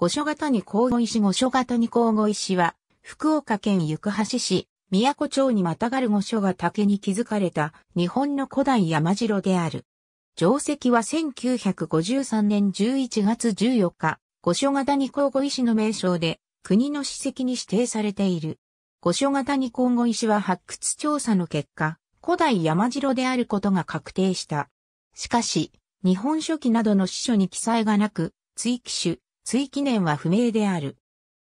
五所型に交互石五所型に交互石は、福岡県行橋市、宮古町にまたがる五所が竹に築かれた日本の古代山城である。定石は1953年11月14日、五所型に交互石の名称で、国の史跡に指定されている。五所型に交互石は発掘調査の結果、古代山城であることが確定した。しかし、日本書紀などの史書に記載がなく、追記種、追記年は不明である。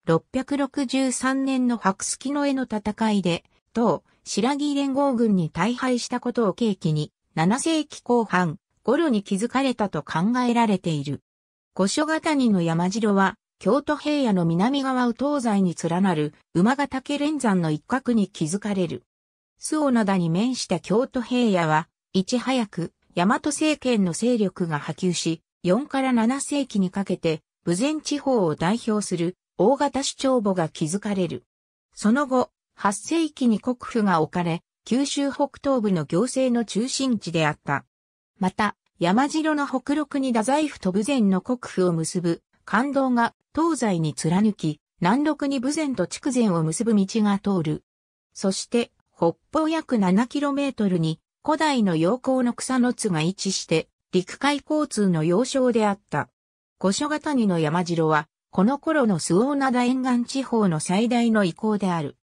663年の白月の絵の戦いで、当、白木連合軍に大敗したことを契機に、7世紀後半、頃に築かれたと考えられている。五所ヶ谷の山城は、京都平野の南側を東西に連なる馬ヶ岳連山の一角に築かれる。巣尾灘に面した京都平野は、いち早く大和政権の勢力が波及し、4から7世紀にかけて武前地方を代表する大型主張墓が築かれる。その後、8世紀に国府が置かれ、九州北東部の行政の中心地であった。また、山城の北麓に太宰府と武前の国府を結ぶ、感道が東西に貫き、南麓に武前と筑前を結ぶ道が通る。そして、北方約7キロメートルに古代の陽光の草の津が位置して、陸海交通の要衝であった。五所型谷の山城は、この頃の周防灘沿岸地方の最大の遺構である。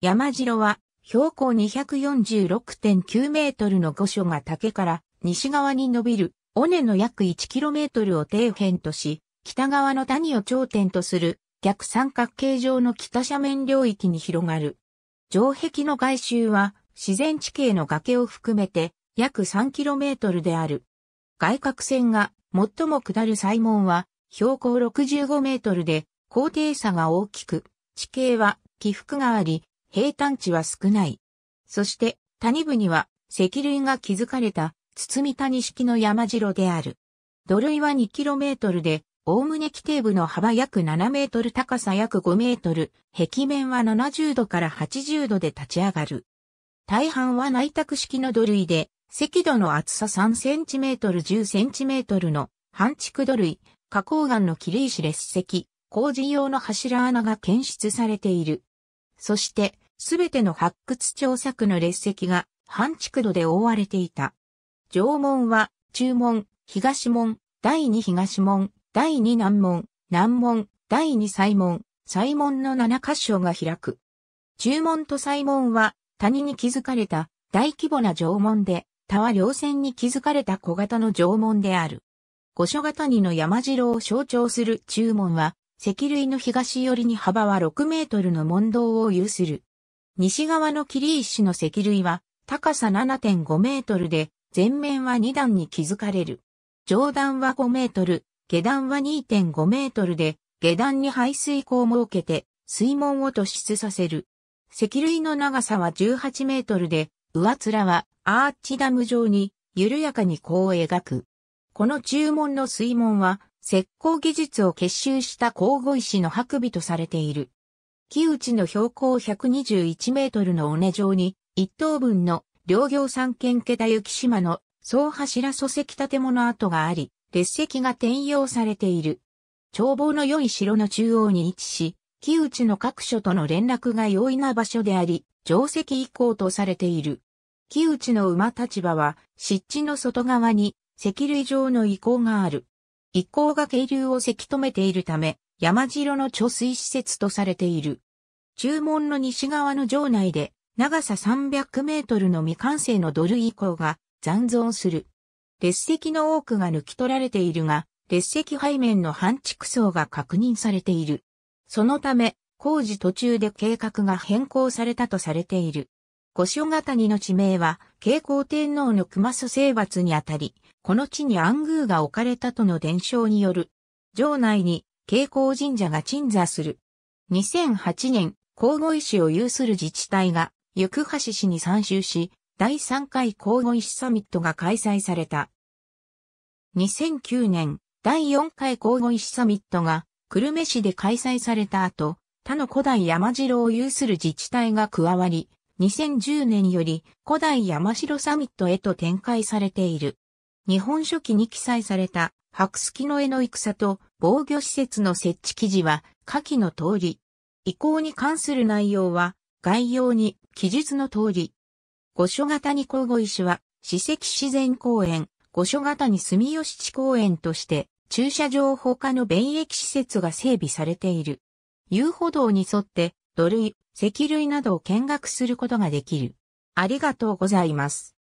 山城は、標高246.9メートルの五所が竹から西側に伸びる、尾根の約1キロメートルを底辺とし、北側の谷を頂点とする逆三角形状の北斜面領域に広がる。城壁の外周は自然地形の崖を含めて約3キロメートルである。外角線が最も下る西門は、標高65メートルで、高低差が大きく、地形は起伏があり、平坦地は少ない。そして、谷部には、石類が築かれた、堤谷式の山城である。土塁は 2km で、おおむね規定部の幅約7メートル高さ約5メートル、壁面は70度から80度で立ち上がる。大半は内託式の土塁で、赤土の厚さ 3cm10cm の半築土類、花崗岩の切り石列石、工事用の柱穴が検出されている。そして、すべての発掘調査区の列石が半築土で覆われていた。縄文は、中門、東門、第二東門、第二南門、南門、第二西門、西門の7箇所が開く。中門と西門は、谷に築かれた大規模な縄文で、田は稜線に築かれた小型の城門である。五所型にの山城を象徴する中門は、石類の東寄りに幅は6メートルの門道を有する。西側の霧石の石類は、高さ7.5メートルで、前面は2段に築かれる。上段は5メートル、下段は2.5メートルで、下段に排水口を設けて、水門を突出させる。石類の長さは18メートルで、上面はアーチダム状に緩やかに弧を描く。この注文の水門は石膏技術を結集した神々石の白尾とされている。木内の標高121メートルの尾根状に一等分の両行三軒桁雪島の総柱礎石建物跡があり、列石が転用されている。眺望の良い城の中央に位置し、木内の各所との連絡が容易な場所であり、定石以降とされている。木内の馬立場は、湿地の外側に、石類状の遺構がある。遺構が渓流をせき止めているため、山城の貯水施設とされている。中門の西側の城内で、長さ300メートルの未完成の土塁遺構が残存する。列石の多くが抜き取られているが、列石背面の半畜層が確認されている。そのため、工事途中で計画が変更されたとされている。五所ヶ谷の地名は、慶光天皇の熊祖征伐にあたり、この地に暗宮が置かれたとの伝承による。城内に慶光神社が鎮座する。2008年、皇后市を有する自治体が、行橋市に参集し、第3回皇后市サミットが開催された。2009年、第4回皇后市サミットが、久留米市で開催された後、他の古代山城を有する自治体が加わり、2010年より古代山城サミットへと展開されている。日本書紀に記載された白月の絵の戦と防御施設の設置記事は下記の通り。移行に関する内容は概要に記述の通り。御所型に交互石は史跡自然公園、御所型に住吉地公園として駐車場他の便益施設が整備されている。遊歩道に沿って土塁、石類などを見学することができる。ありがとうございます。